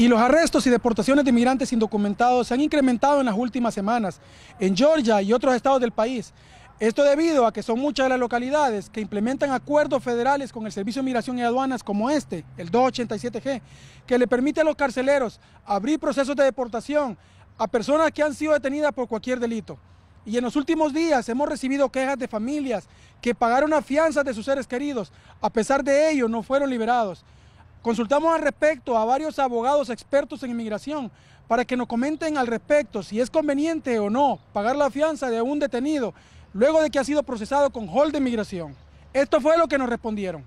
Y los arrestos y deportaciones de migrantes indocumentados se han incrementado en las últimas semanas en Georgia y otros estados del país. Esto debido a que son muchas de las localidades que implementan acuerdos federales con el Servicio de Migración y Aduanas como este, el 287G, que le permite a los carceleros abrir procesos de deportación a personas que han sido detenidas por cualquier delito. Y en los últimos días hemos recibido quejas de familias que pagaron a fianzas de sus seres queridos, a pesar de ello no fueron liberados. Consultamos al respecto a varios abogados expertos en inmigración para que nos comenten al respecto si es conveniente o no pagar la fianza de un detenido luego de que ha sido procesado con hold de inmigración. Esto fue lo que nos respondieron.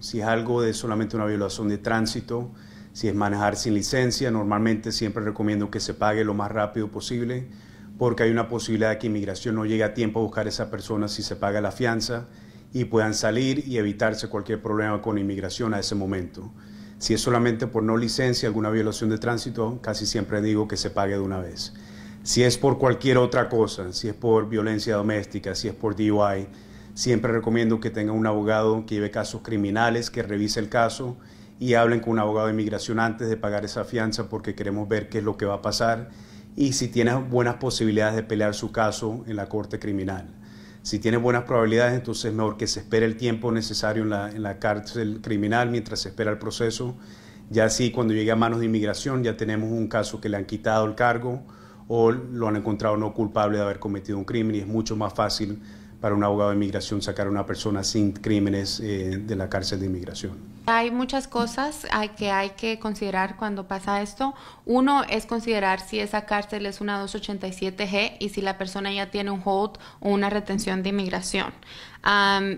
Si es algo de solamente una violación de tránsito, si es manejar sin licencia, normalmente siempre recomiendo que se pague lo más rápido posible porque hay una posibilidad de que inmigración no llegue a tiempo a buscar a esa persona si se paga la fianza y puedan salir y evitarse cualquier problema con inmigración a ese momento. Si es solamente por no licencia, alguna violación de tránsito, casi siempre digo que se pague de una vez. Si es por cualquier otra cosa, si es por violencia doméstica, si es por DUI, siempre recomiendo que tenga un abogado que lleve casos criminales, que revise el caso y hablen con un abogado de inmigración antes de pagar esa fianza porque queremos ver qué es lo que va a pasar y si tienen buenas posibilidades de pelear su caso en la corte criminal. Si tiene buenas probabilidades, entonces es mejor que se espere el tiempo necesario en la, en la cárcel criminal mientras se espera el proceso. Ya así, cuando llegue a manos de inmigración, ya tenemos un caso que le han quitado el cargo o lo han encontrado no culpable de haber cometido un crimen y es mucho más fácil para un abogado de inmigración sacar a una persona sin crímenes eh, de la cárcel de inmigración. Hay muchas cosas que hay que considerar cuando pasa esto. Uno es considerar si esa cárcel es una 287G y si la persona ya tiene un hold o una retención de inmigración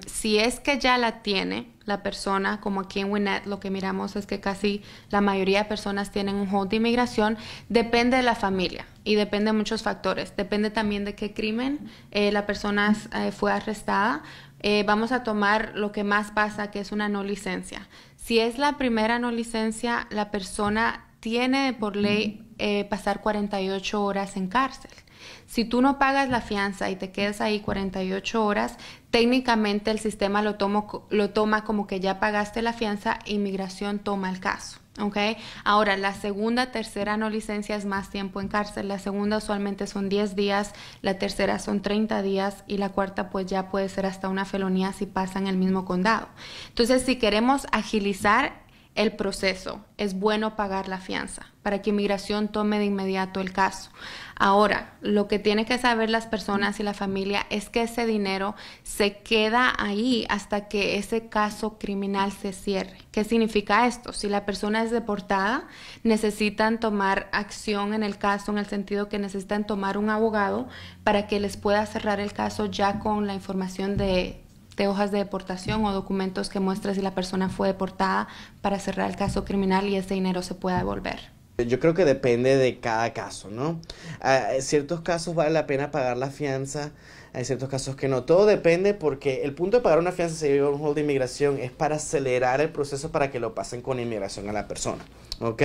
si es que ya la tiene la persona, como aquí en Winnet, lo que miramos es que casi la mayoría de personas tienen un hold de inmigración, depende de la familia y depende de muchos factores. Depende también de qué crimen eh, la persona eh, fue arrestada. Eh, vamos a tomar lo que más pasa, que es una no licencia. Si es la primera no licencia, la persona tiene por ley eh, pasar 48 horas en cárcel. Si tú no pagas la fianza y te quedas ahí 48 horas, técnicamente el sistema lo, tomo, lo toma como que ya pagaste la fianza e inmigración toma el caso. Ahora, la segunda, tercera no licencia más tiempo en cárcel. La segunda usualmente son 10 días, la tercera son 30 días y la cuarta pues ya puede ser hasta una felonía si pasa en el mismo condado. Entonces, si queremos agilizar el proceso. Es bueno pagar la fianza para que inmigración tome de inmediato el caso. Ahora, lo que tienen que saber las personas y la familia es que ese dinero se queda ahí hasta que ese caso criminal se cierre. ¿Qué significa esto? Si la persona es deportada, necesitan tomar acción en el caso en el sentido que necesitan tomar un abogado para que les pueda cerrar el caso ya con la información de de hojas de deportación o documentos que muestren si la persona fue deportada para cerrar el caso criminal y ese dinero se pueda devolver. Yo creo que depende de cada caso, ¿no? En ciertos casos vale la pena pagar la fianza, hay ciertos casos que no. Todo depende porque el punto de pagar una fianza si vive un hold de inmigración es para acelerar el proceso para que lo pasen con inmigración a la persona, ¿ok?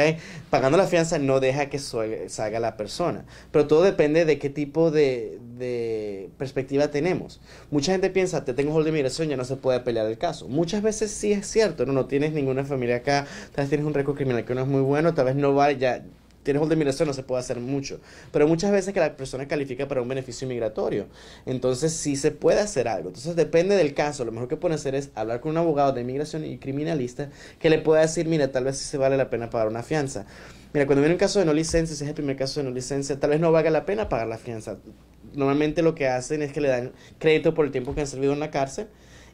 Pagando la fianza no deja que salga la persona, pero todo depende de qué tipo de, de perspectiva tenemos. Mucha gente piensa, te tengo hold de migración, ya no se puede pelear el caso. Muchas veces sí es cierto, no, no tienes ninguna familia acá, tal vez tienes un récord criminal que no es muy bueno, tal vez no vale, ya tienes hold de migración, no se puede hacer mucho. Pero muchas veces que la persona califica para un beneficio migratorio. Entonces sí se puede hacer algo. Entonces depende del caso. Lo mejor que pueden hacer es hablar con un abogado de inmigración y criminalista que le pueda decir, mira, tal vez sí se vale la pena pagar una fianza. Mira, cuando viene un caso de no licencia, si es el primer caso de no licencia, tal vez no valga la pena pagar la fianza normalmente lo que hacen es que le dan crédito por el tiempo que han servido en la cárcel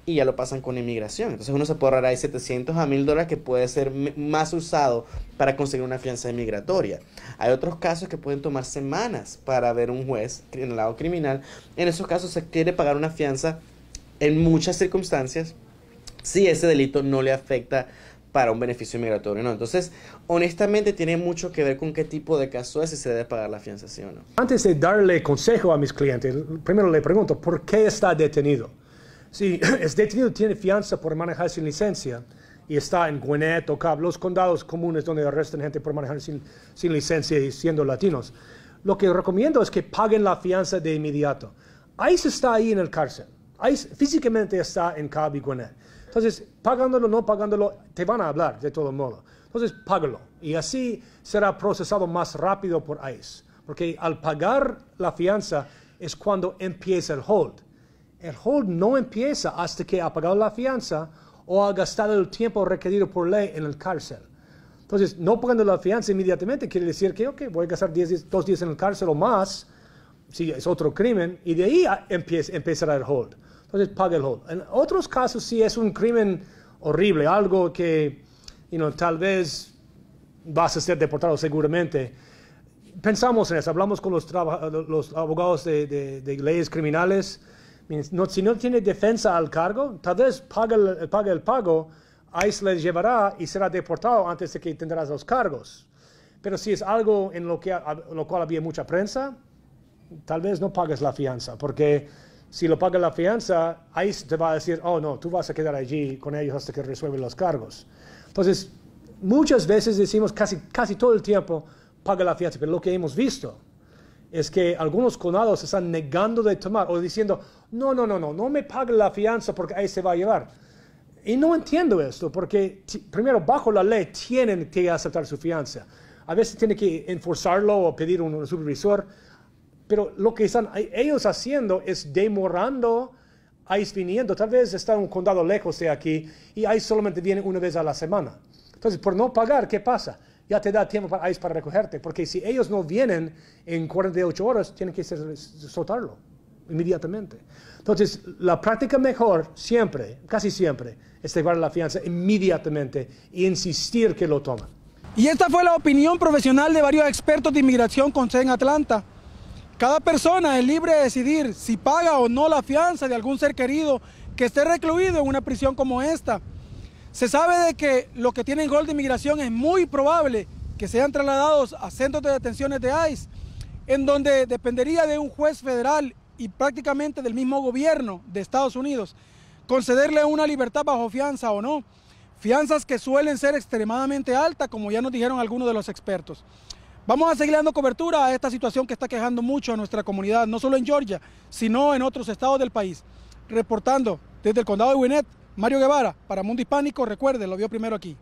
y ya lo pasan con inmigración. Entonces uno se puede ahorrar ahí 700 a 1000 dólares que puede ser más usado para conseguir una fianza inmigratoria. Hay otros casos que pueden tomar semanas para ver un juez en el lado criminal. En esos casos se quiere pagar una fianza en muchas circunstancias si ese delito no le afecta para un beneficio migratorio no. Entonces, honestamente, tiene mucho que ver con qué tipo de caso es y se debe pagar la fianza, sí o no. Antes de darle consejo a mis clientes, primero le pregunto, ¿por qué está detenido? Si es detenido, tiene fianza por manejar sin licencia y está en Gwinnett o los condados comunes donde arrestan gente por manejar sin, sin licencia y siendo latinos. Lo que recomiendo es que paguen la fianza de inmediato. ICE está ahí en el cárcel. ICE físicamente está en Cabo y Gwinnett entonces, pagándolo o no pagándolo, te van a hablar de todo modo. Entonces, págalo. Y así será procesado más rápido por ICE. Porque al pagar la fianza es cuando empieza el hold. El hold no empieza hasta que ha pagado la fianza o ha gastado el tiempo requerido por ley en el cárcel. Entonces, no pagando la fianza inmediatamente quiere decir que, ok, voy a gastar dos días en el cárcel o más, si es otro crimen, y de ahí empieza, empezará el hold entonces paga el hold. En otros casos sí es un crimen horrible, algo que you tal vez vas a ser deportado seguramente. Pensamos en eso, hablamos con los, los abogados de, leyes criminales. No, si no tiene defensa al cargo, tal vez pague el, pago, ahí se llevará y será deportado antes de que tendrás los cargos. Pero si es algo en lo, que, en lo cual había mucha prensa, tal vez no pagues la fianza, porque si lo paga la fianza, ahí te va a decir, oh no, tú vas a quedar allí con ellos hasta que resuelven los cargos. Entonces, muchas veces decimos, casi, casi todo el tiempo, paga la fianza, pero lo que hemos visto es que algunos conados se están negando de tomar o diciendo, no, no, no, no, no me pague la fianza porque ahí se va a llevar. Y no entiendo esto, porque primero, bajo la ley tienen que aceptar su fianza. A veces tiene que enforzarlo o pedir un supervisor. Pero lo que están ellos haciendo es demorando a viniendo. Tal vez está en un condado lejos de aquí y ahí solamente viene una vez a la semana. Entonces, por no pagar, ¿qué pasa? Ya te da tiempo para ICE para recogerte, porque si ellos no vienen en 48 horas, tienen que soltarlo inmediatamente. Entonces, la práctica mejor siempre, casi siempre, es llevar la fianza inmediatamente e insistir que lo toman. Y esta fue la opinión profesional de varios expertos de inmigración con sede en Atlanta. Cada persona es libre de decidir si paga o no la fianza de algún ser querido que esté recluido en una prisión como esta. Se sabe de que los que tienen gol de inmigración es muy probable que sean trasladados a centros de detenciones de ICE, en donde dependería de un juez federal y prácticamente del mismo gobierno de Estados Unidos concederle una libertad bajo fianza o no. Fianzas que suelen ser extremadamente altas, como ya nos dijeron algunos de los expertos. Vamos a seguir dando cobertura a esta situación que está quejando mucho a nuestra comunidad, no solo en Georgia, sino en otros estados del país. Reportando desde el condado de Winnet, Mario Guevara, para Mundo Hispánico, recuerde, lo vio primero aquí.